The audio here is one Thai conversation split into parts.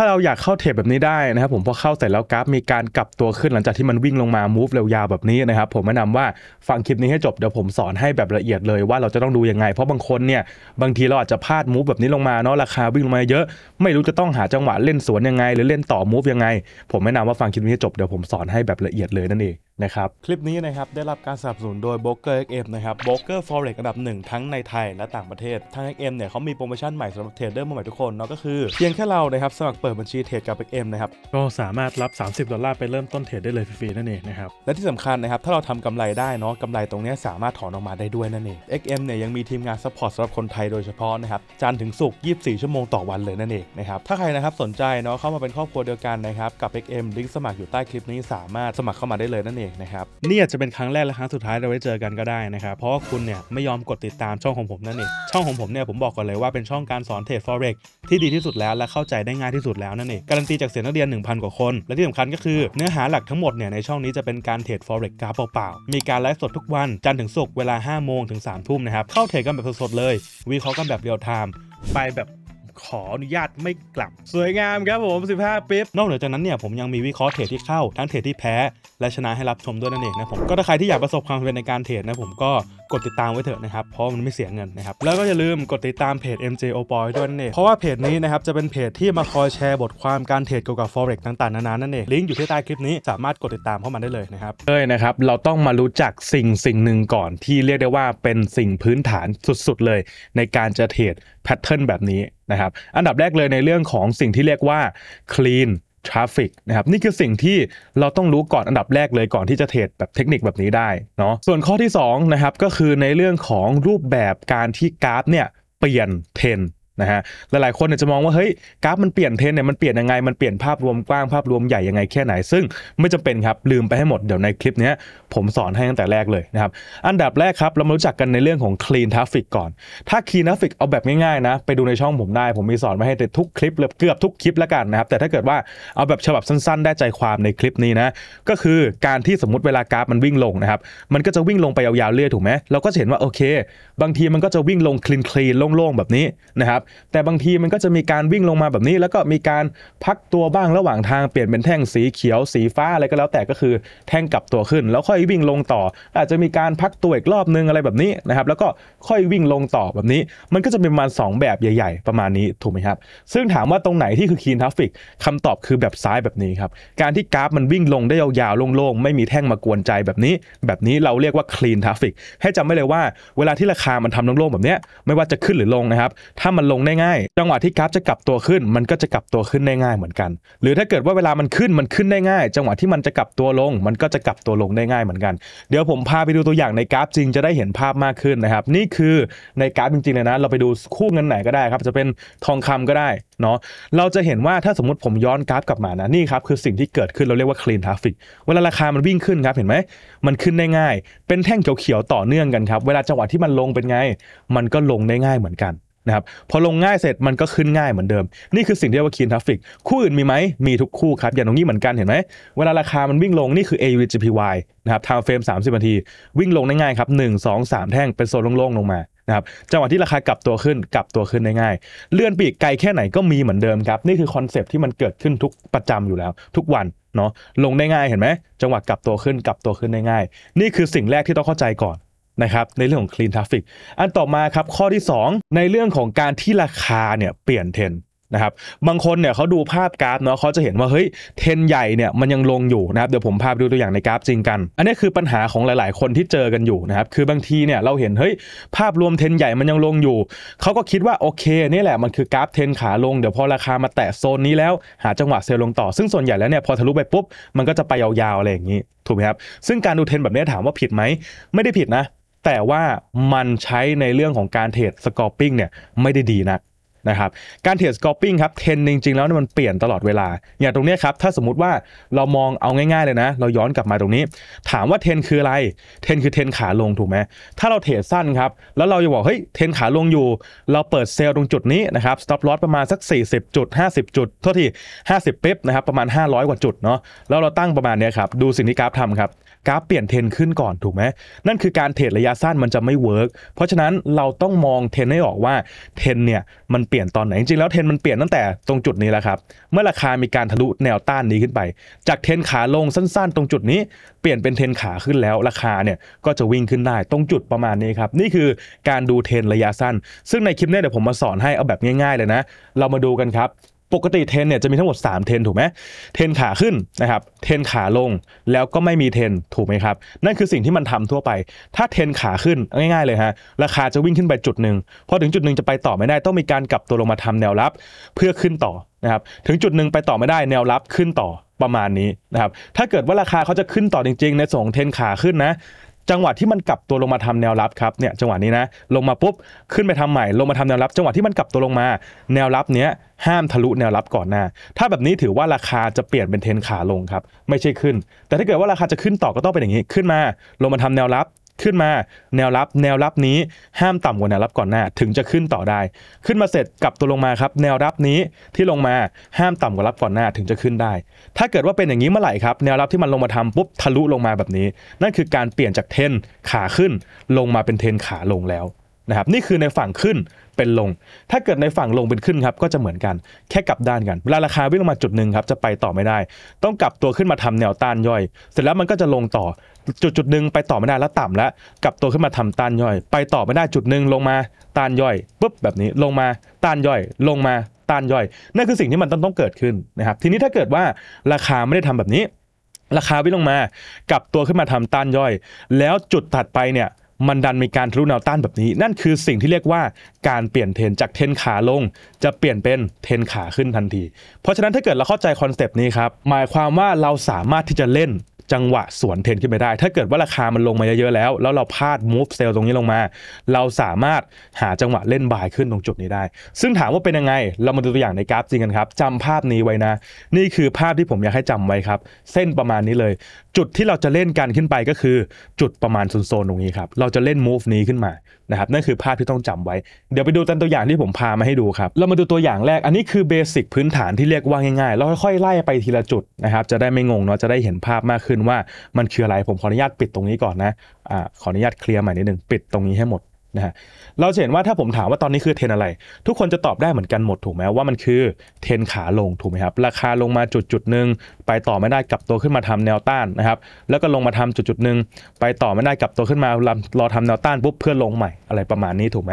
ถ้าเราอยากเข้าเทปแบบนี้ได้นะครับผมพอเข้าเสร็จแล้วกราฟมีการกลับตัวขึ้นหลังจากที่มันวิ่งลงมามูฟเร็วยาวแบบนี้นะครับผมแนะนำว่าฟังคลิปนี้ให้จบเดี๋ยวผมสอนให้แบบละเอียดเลยว่าเราจะต้องดูยังไงเพราะบางคนเนี่ยบางทีเราอาจจะพลาดมูฟแบบนี้ลงมาเนาะราคาวิ่งลงมาเยอะ ไม่รู้จะต้องหาจังหวะเล่นสวนยังไง หรือเล่นต่อมูฟยังไง ผมแนะนำว่าฟังคลิปนี้ให้จบเดี๋ยวผมสอนให้แบบละเอียดเลยนั่นเองนะครับคลิปนี้นะครับได้รับการสนับสนุนโดย Broker XM นะครับ Broker Forex อันดับหนึ่งทั้งในไทย และต่างประเทศทาง XM เนี่ยเขามีโปรโมชั่นใหม่สำหรับเทรดเดอร์มใหม่ทุกคนเนาะก็คือเพียงแค่เรานะครับสมัครเปิดบัญชีเทรดกับเอ็มนะครับ ก็สามารถรับ 30ดอลลาร์ไปเริ่มต้นเทรดได้เลยฟรีๆนั่นเองนะครับและที่สำคัญนะครับถ้าเราทำกำไรได้เนาะกำไรตรงนี้สามารถถอนออกมาได้ด้วยนั่นเอง XM เนี่ยยังมีทีมงานซัพพอร์ตสำหรับคนไทยโดยเฉพาะนะครับจันถึงสุก24 ชั่วโมงต่อวันเลยนั่นเองนะครับ ถ้าใครนะครับสนใจเนาะเข้ามาเป็นครอบครัวเดียวกันนะครับกับ XM ลิงก์สมัครอยู่ใต้คลิปนี้สามารถสมัครเข้ามาได้เลยนั่นเองนะครับนี่อาจจะเป็นครั้งแรกและครั้งสุดท้ายเราได้เจอกันก็ได้นะครับเพราะคุณเนี่ยไม่ยอมกดติดตามช่องของผมนั่นเองช่องของผมเนี่ยผมบอกก่อนเลยว่าเป็นช่องการสอนเทรด forex ที่ดีที่สุดแล้วและเข้าใจได้ง่ายที่สุดดแล้วนั่นเองการันตีจากเสียนักเรียน 1,000 กว่าคน และที่สำคัญก็คือเนื้อหาหลักทั้งหมดเนี่ย ในช่องนี้จะเป็นการเทรด forex กราฟเปล่า ๆ มีการไลฟ์สดทุกวันจันทร์ถึงศุกร์เวลา 5 โมงถึง3ทุ่มนะครับ เข้าเทรดกันแบบสดๆเลย วิเคราะห์กันแบบเรียลไทม์ไปแบบขออนุญาตไม่กลับ สวยงามครับผม15ปิ๊บนอกเหนือจากนั้นเนี่ยผมยังมีวิเคราะห์เทรดที่เข้า ทั้งเทรดที่แพ้ และชนะให้รับชมด้วยนั่นเองนะผมก็ถ้าใครที่อยากประสบความสำเร็จในการเทรดนะผมก็กดติดตามไว้เถอะนะครับ เพราะมันไม่เสียเงินนะครับ แล้วก็อย่าลืมกดติดตามเพจ MJ o p o y ด้วยนั่นเองเพราะว่าเพจนี้นะครับจะเป็นเพจที่มาคอยแชร์บทความการเทรดเกี่ยวกับ forex ต่าง ๆ นานา นั่นเอง ลิงก์อยู่ที่ใต้คลิปนี้ สามารถกดติดตามเข้ามาได้เลยนะครับเลยนะครับ เราต้องมารู้จักสิ่งสิ่งหนึ่งก่อน ที่เรียกได้ว่าเป็นสิ่งพื้นฐานสุดๆ เลยในการจะเทรดแพทเทิร์นแบบนี้นะครับ อันดับแรกเลยในเรื่องของสิ่งที่เรียกว่า clean ทราฟฟิกนะครับนี่คือสิ่งที่เราต้องรู้ก่อนอันดับแรกเลยก่อนที่จะเทรดแบบเทคนิคแบบนี้ได้เนาะส่วนข้อที่2นะครับก็คือในเรื่องของรูปแบบการที่กราฟเนี่ยเปลี่ยนเทรนนะฮะหลายๆ คนเนี่ยจะมองว่าเฮ้ยกราฟมันเปลี่ยนเทรนเนี่ยมันเปลี่ยนยังไง มันเปลี่ยนภาพรวมกว้าง ภาพรวมใหญ่ยังไงแค่ไหนซึ่งไม่จำเป็นครับ ลืมไปให้หมดเดี๋ยวในคลิปนี้ผมสอนให้ตั้งแต่แรกเลยนะครับอันดับแรกครับเรามารู้จักกันในเรื่องของ clean traffic ก่อน ถ้า clean traffic เอาแบบง่ายๆนะไปดูในช่องผมได้ผมมีสอนมาให้ทุกคลิปเกือบทุกคลิปแล้วกันนะครับแต่ถ้าเกิดว่าเอาแบบฉบับสั้น ๆ ได้ใจความในคลิปนี้นะก็คือการที่สมมติเวลากราฟมันวิ่งลงนะครับ มันก็จะวิ่งลงไปยาวๆเรื่อยถูกไหมเราก็จะเห็นว่าโอเคบางทีมันก็จะวิ่งลงคลีนๆโล่งๆแบบนี้นะครับแต่บางทีมันก็จะมีการวิ่งลงมาแบบนี้ แล้วก็มีการพักตัวบ้างระหว่างทางเปลี่ยนเป็นแท่งสีเขียวสีฟ้าอะไรก็แล้วแต่ก็คือแท่งกลับตัวขึ้น แล้วค่อยวิ่งลงต่อ อาจจะมีการพักตัวอีกรอบนึงอะไรแบบนี้นะครับแล้วก็ค่อยวิ่งลงต่อแบบนี้ มันก็จะเป็นประมาณ2แบบใหญ่ ๆ ประมาณนี้ถูกไหมครับซึ่งถามว่าตรงไหนที่คือคีนทัฟฟิกคำตอบคือแบบซ้ายแบบนี้ครับการที่กราฟมันวิ่งลงได้ยาวๆโล่งๆไม่มีแท่งมากวนใจแบบนี้ แบบนี้เราเรียกว่าคลีนทัฟฟิกให้จำไว้เลยว่าเวลาที่ราคา มันทำโล่งๆแบบนี้ไม่ว่าจะขึ้นหรือลงนะครับถ้ามันลงได้ง่ายจังหวะที่กราฟจะกลับตัวขึ้น มันก็จะกลับตัวขึ้นได้ง่ายเหมือนกัน หรือถ้าเกิดว่าเวลามันขึ้น มันขึ้นได้ง่าย จังหวะที่มันจะกลับตัวลง มันก็จะกลับตัวลงได้ง่ายเหมือนกัน เดี๋ยวผมพาไปดูตัวอย่างในกราฟจริงจะได้เห็นภาพมากขึ้นนะครับ นี่คือในกราฟจริงๆเลยนะ เราไปดูคู่เงินไหนก็ได้ครับ จะเป็นทองคำก็ได้เนาะ เราจะเห็นว่าถ้าสมมติผมย้อนกราฟกลับมานะ นี่ครับคือสิ่งที่เกิดขึ้นเราเรียกว่า clean traffic เวลาราคามันวิ่งขึ้นครับเห็นไหม มันขึ้นได้ง่าย เป็นแท่งเขียวๆต่อเนื่องกันครับเวลาจังหวะที่มันลงเป็นไงมันก็ลงได้ง่ายเหมือนกันนะครับพอลงง่ายเสร็จมันก็ขึ้นง่ายเหมือนเดิม นี่คือสิ่งที่เรียกว่าคีนทัฟฟิกคู่อื่นมีไหมมีทุกคู่ครับ อย่างตรงนี้เหมือนกันเห็นไหมเวลาราคามันวิ่งลง นี่คือ AUGPY นะครับท i m e f r a 30นาทีวิ่งลงได้ง่ายครับ 1 2 3 แท่งเป็นโซนโล่งๆ ลงมานะครับจังหวะที่ราคากลับตัวขึ้น กลับตัวขึ้นได้ง่าย เลื่อนปีกไกลแค่ไหนก็มีเหมือนเดิมครับนี่คือคอนเซปที่มันเกิดขึ้นทุกประจำอยู่แล้วทุกวันเนาะลงได้ง่ายเห็นไหมจังหวะกลับตัวขึ้นกลับตัวขึ้นได้ง่าย นี่คือสิ่งแรกที่ต้องเข้าใจก่อนนะครับในเรื่องของ clean traffic อันต่อมาครับข้อที่ 2 ในเรื่องของการที่ราคาเนี่ยเปลี่ยนเทรนนะครับบางคนเนี่ยเขาดูภาพกราฟเนาะเขาจะเห็นว่าเฮ้ยเทนใหญ่เนี่ยมันยังลงอยู่นะครับเดี๋ยวผมพาไปดูตัวอย่างในกราฟจริงกันอันนี้คือปัญหาของหลาย ๆ คนที่เจอกันอยู่นะครับคือบางทีเนี่ยเราเห็นเฮ้ยภาพรวมเทนใหญ่มันยังลงอยู่เขาก็คิดว่าโอเค นี่แหละมันคือกราฟเทนขาลงเดี๋ยวพอราคามาแตะโซนนี้แล้ว หาจังหวะเซลลงต่อซึ่งส่วนใหญ่แล้วเนี่ยพอทะลุไปปุ๊บมันก็จะไปยาว ๆ อะไรอย่างนี้ถูกไหมครับซึ่งการดูเทนแบบนี้ถามว่าผิดไหมไม่ได้ผิดนะแต่ว่ามันใช้ในเรื่องของการเทรดสกอร์ปิ้งเนี่ยไม่ได้ดีนะนะครับการเทรดสกอร์ปิ้งครับเทรนจริงๆแล้วมันเปลี่ยนตลอดเวลา อย่างตรงนี้ครับถ้าสมมติว่าเรามองเอาง่ายๆเลยนะ เราย้อนกลับมาตรงนี้ ถามว่าเทรนคืออะไร เทรนคือเทรนขาลงถูกไหมถ้าเราเทรดสั้นครับแล้วเราจะบอกเฮ้ยเทรนขาลงอยู่ เราเปิดเซลล์ตรงจุดนี้นะครับสต็อปลอสประมาณสัก 40จุด50 จุดเท่าที่50เป๊ปนะครับประมาณ 500กว่าจุดเนาะแล้วเราตั้งประมาณนี้ครับดูสิ่งที่กราฟทำครับกราฟเปลี่ยนเทนขึ้นก่อนถูกไหมนั่นคือการเทรดระยะสั้นมันจะไม่เวิร์กเพราะฉะนั้นเราต้องมองเทนให้ออกว่า เทนเนี่ยมันเปลี่ยนตอนไหนจริงๆแล้วเทนมันเปลี่ยนตั้งแต่ตรงจุดนี้แล้วครับเมื่อราคามีการทะลุแนวต้านนี้ขึ้นไป จากเทนขาลงสั้น ๆ ตรงจุดนี้เปลี่ยนเป็นเทนขาขึ้นแล้ว ราคาเนี่ยก็จะวิ่งขึ้นได้ตรงจุดประมาณนี้ครับนี่คือการดูเทนระยะสั้น ซึ่งในคลิปนี้เดี๋ยวผมมาสอนให้เอาแบบง่ายๆเลยนะ เรามาดูกันครับปกติเทนเนี่ยจะมีทั้งหมด3เทนถูกไหมเทนขาขึ้นนะครับ เทนขาลงแล้วก็ไม่มีเทนถูกไหมครับนั่นคือสิ่งที่มันทำทั่วไป ถ้าเทนขาขึ้นง่าย ๆเลยฮะราคาจะวิ่งขึ้นไปจุดหนึ่งพอถึงจุดหนึ่งจะไปต่อไม่ได้ต้องมีการกลับตัวลงมาทำแนวรับเพื่อขึ้นต่อนะครับถึงจุดหนึ่งไปต่อไม่ได้แนวรับขึ้นต่อประมาณนี้นะครับถ้าเกิดว่าราคาเขาจะขึ้นต่อจริง ๆ ในส่งเทนขาขึ้นนะจังหวะที่มันกลับตัวลงมาทำแนวรับครับเนี่ยจังหวะนี้นะลงมาปุ๊บขึ้นไปทำใหม่ลงมาทำแนวรับ จังหวะที่มันกลับตัวลงมาแนวรับเนี้ยห้ามทะลุแนวรับก่อนหน้า ถ้าแบบนี้ถือว่าราคาจะเปลี่ยนเป็นเทนขาลงครับไม่ใช่ขึ้น แต่ถ้าเกิดว่าราคาจะขึ้นต่อก็ต้องเป็นอย่างนี้ขึ้นมา ลงมาทำแนวรับขึ้นมา แนวรับ แนวรับนี้ห้ามต่ำกว่าแนวรับก่อนหน้าถึงจะขึ้นต่อได้ ขึ้นมาเสร็จกลับตัวลงมาครับ แนวรับนี้ที่ลงมาห้ามต่ำกว่ารับก่อนหน้าถึงจะขึ้นได้ ถ้าเกิดว่าเป็นอย่างนี้เมื่อไหร่ครับ แนวรับที่มันลงมาทำปุ๊บทะลุลงมาแบบนี้ นั่นคือการเปลี่ยนจากเทนขาขึ้น ลงมาเป็นเทนขาลงแล้วนะครับนี่คือในฝั่งขึ้นเป็นลง ถ้าเกิดในฝั่งลงเป็นขึ้นครับก็จะเหมือนกัน แค่กลับด้านกันเวลาราคาวิ่งลงมาจุดหนึ่งครับจะไปต่อไม่ได้ ต้องกลับตัวขึ้นมาทำแนวต้านย่อย เสร็จแล้วมันก็จะลงต่อจุดจุดหนึ่งไปต่อไม่ได้แล้วต่ำแล้วกลับตัวขึ้นมาทำตานย่อย ไปต่อไม่ได้จุดหนึ่งลงมาตานย่อยปุ๊บแบบนี้ลงมาตานย่อยลงมาตานย่อย นั่นคือสิ่งที่มันต้องต้องเกิดขึ้นนะครับทีนี้ถ้าเกิดว่าราคาไม่ได้ทำแบบนี้ ราคาวิ่งลงมากลับตัวขึ้นมาทำตัานย่อย แล้วจุดถัดไปเนี่ย มันดันมีการทะลุแนวต้านแบบนี้ นั่นคือสิ่งที่เรียกว่าการเปลี่ยนเทนจากเทนขาลง จะเปลี่ยนเป็นเทนขาขึ้นทันที เพราะฉะนั้นถ้าเกิดเราเข้าใจคอนเซปต์นี้ครับหมายความว่าเราสามารถที่จะเล่นจังหวะสวนเทรนขึ้นไปได้ ถ้าเกิดว่าราคามันลงมาเยอะๆแล้ว แล้วเราพลาด move sell ตรงนี้ลงมา เราสามารถหาจังหวะเล่นบายขึ้นตรงจุดนี้ได้ ซึ่งถามว่าเป็นยังไง เรามาดูตัวอย่างในกราฟจริงกันครับจำภาพนี้ไว้นะ นี่คือภาพที่ผมอยากให้จำไว้ครับ เส้นประมาณนี้เลยจุดที่เราจะเล่นกันขึ้นไปก็คือ จุดประมาณโซนๆตรงนี้ครับ เราจะเล่น move นี้ขึ้นมานะครับนั่นคือภาพที่ต้องจำไว้ เดี๋ยวไปดูตัวอย่างที่ผมพามาให้ดูครับเรามาดูตัวอย่างแรกอันนี้คือเบสิกพื้นฐานที่เรียกว่าง่ายๆเราค่อยๆไล่ไปทีละจุดนะครับจะได้ไม่งงเนาะจะได้เห็นภาพมากขึ้นว่า มันคืออะไรผมขออนุญาตปิดตรงนี้ก่อนนะอ่าขออนุญาตเคลียร์ใหม่นิดนึงปิดตรงนี้ให้หมดนะเราเห็นว่าถ้าผมถามว่าตอนนี้คือเทนอะไร ทุกคนจะตอบได้เหมือนกันหมดถูกไหมว่ามันคือเทนขาลงถูกไหมครับราคาลงมาจุดจุดหนึ่งไปต่อไม่ได้ กลับตัวขึ้นมาทำแนวต้านนะครับแล้วก็ลงมาทำจุดจุดหนึ่งไปต่อไม่ได้กลับตัวขึ้นมารอทำแนวต้านปุ๊บเพื่อลงใหม่อะไรประมาณนี้ถูกไหม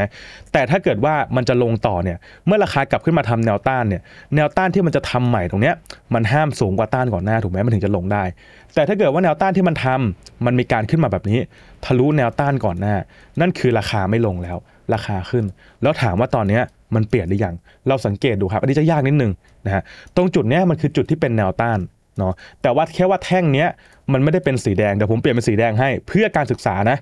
แต่ถ้าเกิดว่ามันจะลงต่อเนี่ยเมื่อราคากลับขึ้นมาทำแนวต้านเนี่ยแนวต้านที่มันจะทำใหม่ตรงเนี้ยมันห้ามสูงกว่าต้านก่อนหน้าถูกไหมมันถึงจะลงได้แต่ถ้าเกิดว่าแนวต้านที่มันทำ มันมีการขึ้นมาแบบนี้ ทะลุแนวต้านก่อนหน้านั่นคือราคาไม่ลงแล้ว ราคาขึ้น แล้วถามว่าตอนนี้มันเปลี่ยนหรือยัง เราสังเกตดูครับ อันนี้จะยากนิดนึงนะฮะ ตรงจุดนี้มันคือจุดที่เป็นแนวต้านเนาะ แต่ว่าแค่ว่าแท่งเนี้ยมันไม่ได้เป็นสีแดง เดี๋ยวผมเปลี่ยนเป็นสีแดงให้ เพื่อการศึกษานะ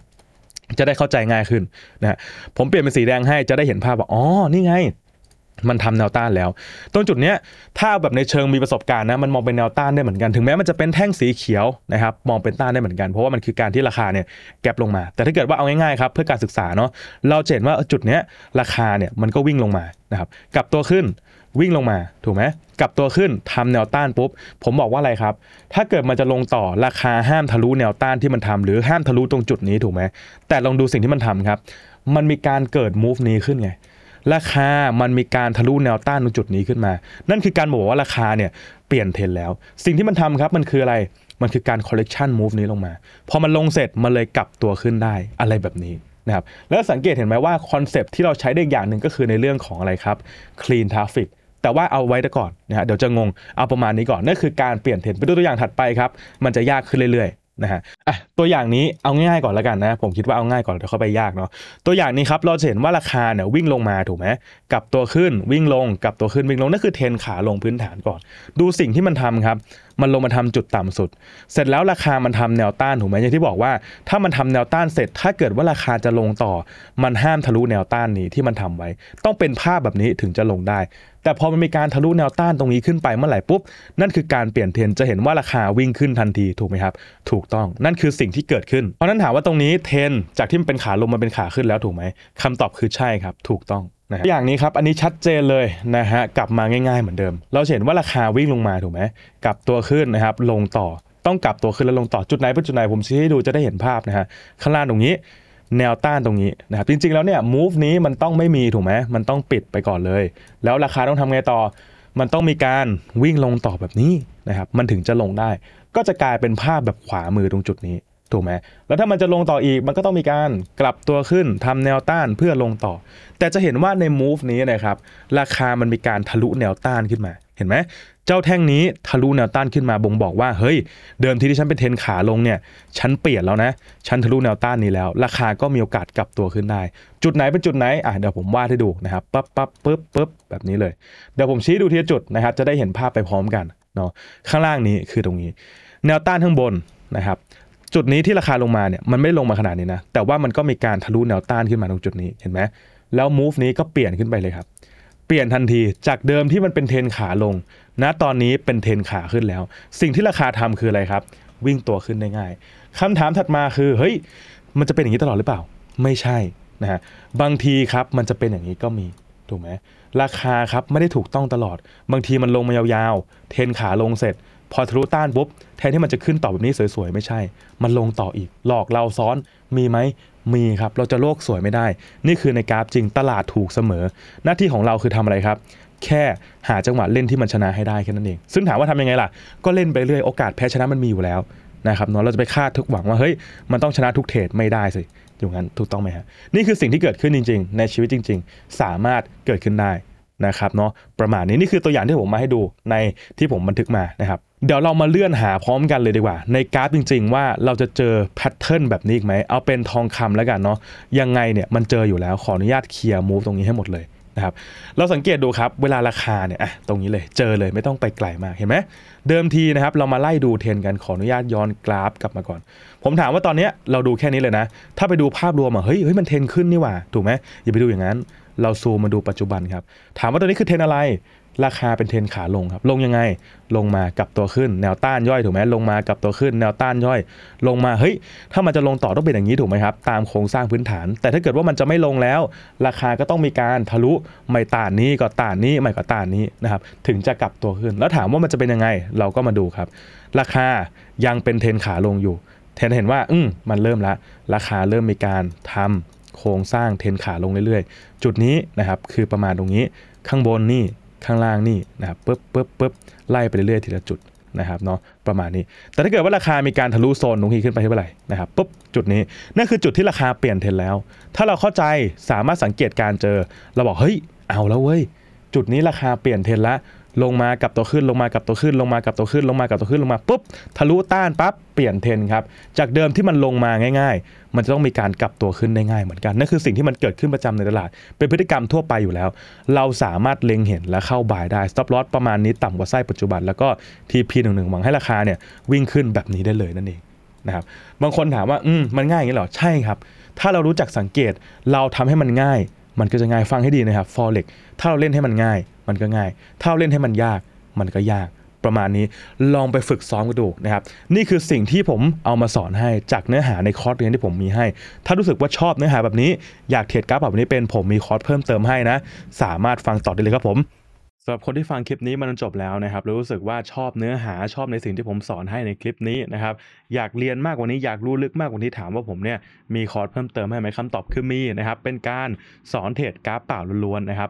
จะได้เข้าใจง่ายขึ้นนะ ผมเปลี่ยนเป็นสีแดงให้จะได้เห็นภาพว่า อ๋อ นี่ไงมันทำแนวต้านแล้ว ตรงจุดนี้ถ้าแบบในเชิงมีประสบการณ์นะมันมองเป็นแนวต้านได้เหมือนกัน ถึงแม้มันจะเป็นแท่งสีเขียวนะครับมองเป็นต้านได้เหมือนกัน เพราะว่ามันคือการที่ราคาเนี่ยแกลบลงมา แต่ถ้าเกิดว่าเอาง่ายๆครับเพื่อการศึกษาเนาะเราเห็นว่าจุดนี้ราคาเนี่ยมันก็วิ่งลงมานะครับกลับตัวขึ้นวิ่งลงมาถูกไหมกลับตัวขึ้นทำแนวต้านปุ๊บผมบอกว่าอะไรครับถ้าเกิดมันจะลงต่อราคาห้ามทะลุแนวต้านที่มันทำ หรือห้ามทะลุตรงจุดนี้ถูกไหมแต่ลองดูสิ่งที่มันทำครับมันมีการเกิด move นี้ขึ้นไงราคา มันมีการทะลุแนวต้านตรงจุดนี้ขึ้นมา นั่นคือการบอกว่าราคาเนี่ยเปลี่ยนเทรนแล้ว สิ่งที่มันทำครับ มันคืออะไร มันคือการ c o ลเ e c t i o n move นี้ลงมา พอมันลงเสร็จ มันเลยกลับตัวขึ้นได้อะไรแบบนี้นะครับ แล้วสังเกตเห็นไหมว่าคอนเซปที่เราใช้ได้อย่างหนึ่งก็คือในเรื่องของอะไรครับ clean traffic แต่ว่าเอาไว้ก่อนนะฮะเดี๋ยวจะงง เอาประมาณนี้ก่อนนั่นคือการเปลี่ยนเทรนไปดูตัวอย่างถัดไปครับ มันจะยากขึ้นเรื่อยนะฮะ อ่ะ ตัวอย่างนี้ เอาง่ายๆก่อนแล้วกันนะ ผมคิดว่าเอาง่ายก่อนเดี๋ยวเข้าไปยากเนาะ ตัวอย่างนี้ครับ เราเห็นว่าราคาเนี่ยวิ่งลงมาถูกไหม กับตัวขึ้นวิ่งลงกับตัวขึ้นวิ่งลง นั่นคือเทนขาลงพื้นฐานก่อน ดูสิ่งที่มันทำครับมันลงมาทำจุดต่ำสุด เสร็จแล้วราคามันทำแนวต้านถูกไหมอย่างที่บอกว่าถ้ามันทำแนวต้านเสร็จถ้าเกิดว่าราคาจะลงต่อ มันห้ามทะลุแนวต้านนี้ที่มันทำไว้ ต้องเป็นภาพแบบนี้ถึงจะลงได้ แต่พอมันมีการทะลุแนวต้านตรงนี้ขึ้นไปเมื่อไหร่ปุ๊บนั่นคือการเปลี่ยนเทนจะเห็นว่าราคาวิ่งขึ้นทันทีถูกไหมครับ ถูกต้องนั่นคือสิ่งที่เกิดขึ้นเพราะนั้นถามว่าตรงนี้เทนจากที่มันเป็นขาลงมันเป็นขาขึ้นแล้วถูกไหมคำตอบคือใช่ครับ ถูกต้องนะอย่างนี้ครับ อันนี้ชัดเจนเลยนะฮะ กลับมาง่ายๆ เหมือนเดิม เราเห็นว่าราคาวิ่งลงมาถูกไหมกลับตัวขึ้นนะครับ ลงต่อ ต้องกลับตัวขึ้นแล้วลงต่อ จุดไหนเป็นจุดไหนผมชี้ให้ดูจะได้เห็นภาพนะฮะข้างล่างตรงนี้ แนวต้านตรงนี้นะครับจริงๆแล้วเนี่ย move นี้มันต้องไม่มีถูกไหมมันต้องปิดไปก่อนเลย แล้วราคาต้องทำไงต่อ มันต้องมีการวิ่งลงต่อแบบนี้นะครับ มันถึงจะลงได้ ก็จะกลายเป็นภาพแบบขวามือตรงจุดนี้ถูกไหมแล้วถ้ามันจะลงต่ออีกมันก็ต้องมีการกลับตัวขึ้นทำแนวต้านเพื่อลงต่อ แต่จะเห็นว่าใน move นี้นะครับราคามันมีการทะลุแนวต้านขึ้นมา เห็นไหมเจ้าแท่งนี้ทะลุแนวต้านขึ้นมาบ่งบอกว่า เฮ้ยเดิมทีที่ฉันเป็นเทนขาลงเนี่ย ฉันเปลี่ยนแล้วนะ ฉันทะลุแนวต้านนี้แล้ว ราคาก็มีโอกาสกลับตัวขึ้นได้ จุดไหนเป็นจุดไหนอ่ะเดี๋ยวผมวาดให้ดูนะครับปั๊บปั๊บปึ๊บปึ๊บแบบนี้เลย เดี๋ยวผมชี้ดูทีละจุดนะครับจะได้เห็นภาพไปพร้อมกันเนาะข้างล่างนี้คือตรงนี้ แนวต้านข้างบนนะครับจุดนี้ที่ราคาลงมาเนี่ยมันไม่ลงมาขนาดนี้นะแต่ว่ามันก็มีการทะลุแนวต้านขึ้นมาตรงจุดนี้เห็นไหมแล้ว move นี้ก็เปลี่ยนขึ้นไปเลยครับเปลี่ยนทันทีจากเดิมที่มันเป็นเทนขาลงนะตอนนี้เป็นเทนขาขึ้นแล้ว สิ่งที่ราคาทำคืออะไรครับ วิ่งตัวขึ้นได้ง่ายคำถามถัดมาคือเฮ้ยมันจะเป็นอย่างนี้ตลอดหรือเปล่า ไม่ใช่นะฮะบางทีครับมันจะเป็นอย่างนี้ก็มีถูกไหมราคาครับไม่ได้ถูกต้องตลอด บางทีมันลงมายาวๆเทนขาลงเสร็จพอทะลุต้านปุ๊บแทนที่มันจะขึ้นต่อแบบนี้สวยๆ ไม่ใช่ มันลงต่ออีก หลอกเราซ้อนมีไหม มีครับ เราจะโลกสวยไม่ได้ นี่คือในกราฟจริงตลาดถูกเสมอ หน้าที่ของเราคือทำอะไรครับ แค่หาจังหวะเล่นที่มันชนะให้ได้แค่นั้นเอง ซึ่งถามว่าทำยังไง ล่ะ ก็เล่นไปเรื่อยโอกาสแพ้ชนะมันมีอยู่แล้วนะครับเนาะ เราจะไปคาดทุกหวังว่าเฮ้ยมันต้องชนะทุกเทรดไม่ได้สิอย่างนั้นถูกต้องไหมฮะ นี่คือสิ่งที่เกิดขึ้นจริงๆในชีวิตจริงๆสามารถเกิดขึ้นได้นะครับเนาะประมาณนี้นี่คือตัวอย่างที่ผมมาให้ดูในที่ผมบันทึกมานะครับเดี๋ยวเรามาเลื่อนหาพร้อมกันเลยดีกว่า ในกราฟจริงๆว่าเราจะเจอแพทเทิร์นแบบนี้อีกไหม เอาเป็นทองคำแล้วกันเนาะยังไงเนี่ยมันเจออยู่แล้วขออนุญาตเคลียร์มูฟตรงนี้ให้หมดเลยนะครับเราสังเกตดูครับเวลาราคาเนี่ยตรงนี้เลยเจอเลยไม่ต้องไปไกลมากเห็นไหมเดิมทีนะครับเรามาไล่ดูเทรนกันขออนุญาตย้อนกราฟกลับมาก่อน ผมถามว่าตอนนี้เราดูแค่นี้เลยนะ ถ้าไปดูภาพรวมอ่ะเฮ้ยเฮ้ยมันเทรนขึ้นนี่หว่าถูกไหมอย่าไปดูอย่างนั้น เราซูมมาดูปัจจุบันครับถามว่าตอนนี้คือเทรนอะไรราคาเป็นเทรนขาลงครับ ลงยังไง ลงมากับตัวขึ้น แนวต้านย่อยถูกไหม ลงมากับตัวขึ้น แนวต้านย่อย ลงมา เฮ้ย ถ้ามันจะลงต่อต้องเป็นอย่างนี้ถูกไหมครับ ตามโครงสร้างพื้นฐาน แต่ถ้าเกิดว่ามันจะไม่ลงแล้ว ราคาก็ต้องมีการทะลุ ไม่ต้านนี้ก็ต้านนี้ไม่ก็ต้านนี้นะครับ ถึงจะกลับตัวขึ้น แล้วถามว่ามันจะเป็นยังไง เราก็มาดูครับ ราคายังเป็นเทรนขาลงอยู่เทนเห็นว่า อืมมันเริ่มละ ราคาเริ่มมีการทำโครงสร้างเทนขาลงเรื่อยๆ จุดนี้นะครับ คือประมาณตรงนี้ ข้างบนนี่ข้างล่างนี่นะครับปึ๊บปึ๊บปึ๊บไล่ไปเรื่อยๆทีละจุดนะครับเนาะประมาณนี้ แต่ถ้าเกิดว่าราคามีการทะลุโซนนุงฮีขึ้นไปที่เท่าไหร่นะครับปุ๊บจุดนี้นั่นคือจุดที่ราคาเปลี่ยนเทรนแล้ว ถ้าเราเข้าใจสามารถสังเกตการเจอ เราบอกเฮ้ยเอาแล้วเว้ยจุดนี้ราคาเปลี่ยนเทรนแล้วลงมากับตัวขึ้นลงมากับตัวขึ้น ลงมากับตัวขึ้น ลงมากับตัวขึ้นลงมาปุ๊บทะลุต้านปั๊บเปลี่ยนเทนครับจากเดิมที่มันลงมาง่าย ๆ มันจะต้องมีการกลับตัวขึ้นได้ง่ายเหมือนกันนั่นคือสิ่งที่มันเกิดขึ้นประจำในตลาดเป็นพฤติกรรมทั่วไปอยู่แล้ว เราสามารถเล็งเห็นและเข้าบายได้สต็อปลอสประมาณนี้ต่ำกว่าไส้ปัจจุบันแล้วก็ทีพีหนึ่งหวังให้ราคาเนี่ยวิ่งขึ้นแบบนี้ได้เลยนั่นเองนะครับบางคนถามว่าอืมมันง่ายอย่างนี้หรอใช่ครับถ้าเรารู้จักสังเกตเราทำให้มันง่าย มันก็จะง่ายฟังให้ดีนะครับอเร็กถ้าเราเล่นให้มันง่ายมันก็ง่ายถ้าเล่นให้มันยาก มันก็ยาก ประมาณนี้ ลองไปฝึกซ้อมกันดูนะครับ นี่คือสิ่งที่ผมเอามาสอนให้จากเนื้อหาในคอร์สเรียนที่ผมมีให้ ถ้ารู้สึกว่าชอบเนื้อหาแบบนี้ อยากเทรดกราฟแบบนี้เป็นผมมีคอร์สเพิ่มเติมให้นะ สามารถฟังต่อได้เลยครับผมสำหรับคนที่ฟังคลิปนี้มันจบแล้วนะครับรู้สึกว่าชอบเนื้อหา ชอบในสิ่งที่ผมสอนให้ในคลิปนี้นะครับ อยากเรียนมากกว่านี้ อยากรู้ลึกมากกว่านี้ถามว่าผมเนี่ย มีคอร์สเพิ่มเติมให้ไหมคำตอบคือมีนะครับ เป็นการสอนเทรดกราฟเปล่าล้วนๆนะครับ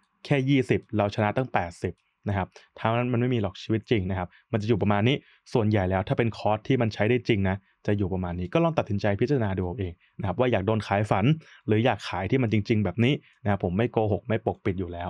แค่ 20 เราชนะตั้ง 80 นะครับเท่านั้นมันไม่มีหรอกชีวิตจริงนะครับ มันจะอยู่ประมาณนี้ส่วนใหญ่แล้วถ้าเป็นคอร์สที่มันใช้ได้จริงนะ จะอยู่ประมาณนี้ก็ลองตัดสินใจพิจารณาดูเอเองนะครับว่าอยากโดนขายฝัน หรืออยากขายที่มันจริง ๆ แบบนี้ นะครับผมไม่โกหก ไม่ปกปิดอยู่แล้ว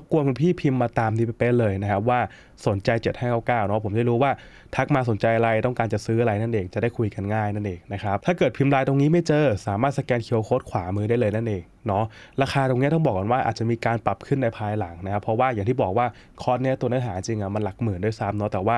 บบกวนคุณพี่พิมพ์มาตามที่เป๊ะเลยนะครับ ว่าสนใจ7599เนาะผมได้รู้ว่า ทักมาสนใจอะไรต้องการจะซื้ออะไรนั่นเองจะได้คุยกันง่ายนั่นเองนะครับถ้าเกิดพิมพ์ลายตรงนี้ไม่เจอสามารถสแกนเคียวโค้ดขวามือได้เลยนั่นเองเนาะราคาตรงนี้ต้องบอกกันว่าอาจจะมีการปรับขึ้นในภายหลังนะครับ เพราะว่าอย่างที่บอกว่าคอร์สเนี้ยตัวเนื้อหาจริงอะมันหลักหมื่นด้วยซ้ำเนาะแต่ว่า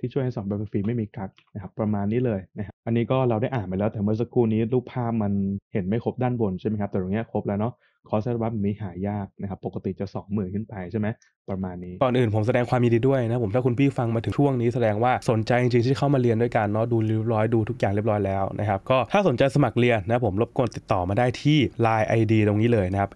ที่ช่วยให้สอนแบบฟรีไม่มีกักนะครับประมาณนี้เลยนะครับอันนี้ก็เราได้อ่านไปแล้วแต่เมื่อสักครู่นี้รูปภาพมันเห็นไม่ครบด้านบน ใช่ไหมครับ แต่ตรงนี้ครบแล้วเนาะคอร์สร์วับมนี้หายากนะครับปกติจะ 2 0,000 ขึ้นไปใช่ไหมประมาณนี้ ก่อนอื่นผมแสดงความยินดีด้วยนะผมถ้าคุณพี่ฟังมาถึงช่วงนี้แสดงว่าสนใจจริงๆที่เข้ามาเรียนด้วยกันเนาะดูเรียบร้อยดูทุกอย่างเรียบร้อยแล้วนะครับก็ถ้าสนใจสมัครเรียนนะผมรบกวนติดต่อมาได้ที่ Line ID ตรงนี้เลยนะครับ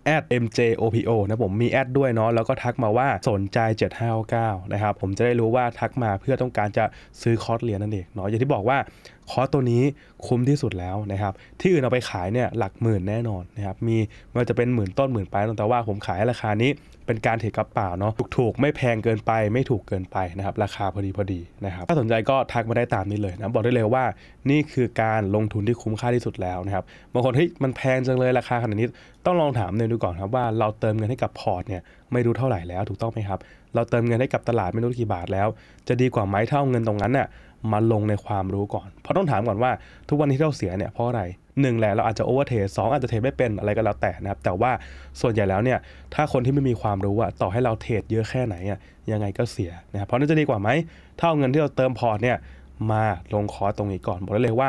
@mjopo นะผมมีแอดด้วยเนาะแล้วก็ทักมาว่าสนใจ7 5 9นะครับผมจะได้รู้ว่าทักมาเพื่อต้องการการจะซื้อคอร์สเรียนนั่นเองเนาะอย่างที่บอกว่าคอร์สตัวนี้คุ้มที่สุดแล้วนะครับที่อื่นเอาไปขายเนี่ยหลักหมื่นแน่นอนนะครับมีมันจะเป็นหมื่นต้นหมื่นปลายแต่ว่าผมขายราคานี้เป็นการเทรดกระเป๋าเนาะถูกๆไม่แพงเกินไปไม่ถูกเกินไปนะครับราคาพอดีพอดีนะครับถ้าสนใจก็ทักมาได้ตามนี้เลยนะบอกได้เลยว่า นี่คือการลงทุนที่คุ้มค่าที่สุดแล้วนะครับบางคนเฮ้ยมันแพงจังเลยราคาขนาดนี้ต้องลองถามเนยดูก่อนครับว่าเราเติมเงินให้กับพอร์ตเนี่ยไม่รู้เท่าไหร่แล้วถูกต้องไหมครับเราเติมเงินให้กับตลาดไม่รู้กี่บาทแล้วจะดีกว่าไหมถ้าเอาเงินตรงนั้นน่ะมาลงในความรู้ก่อน เพราะต้องถามก่อนว่าทุกวันที่เราเสียเนี่ยเพราะอะไรหนึ่งแหละเราอาจจะโอเวอร์เทสองอาจจะเทรดไม่เป็นอะไรก็แล้วแต่นะครับแต่ว่าส่วนใหญ่แล้วเนี่ยถ้าคนที่ไม่มีความรู้อะต่อให้เราเทรดเยอะแค่ไหนอะยังไงก็เสียนะครับเพราะนั่นจะดีกว่าไหมถ้าเอาเงินที่เราเติมพอร์ตเนี่ยมาลงคอตรงนี้ก่อนบอกได้เลยว่า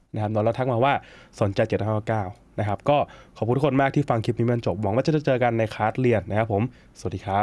นะครับแล้วทักมาว่า สนใจ759นะครับก็ขอบคุณทุกคนมากที่ฟังคลิปนี้มันจบ หวังว่าจะเจอกันในคลาสเรียนนะครับผม สวัสดีครับ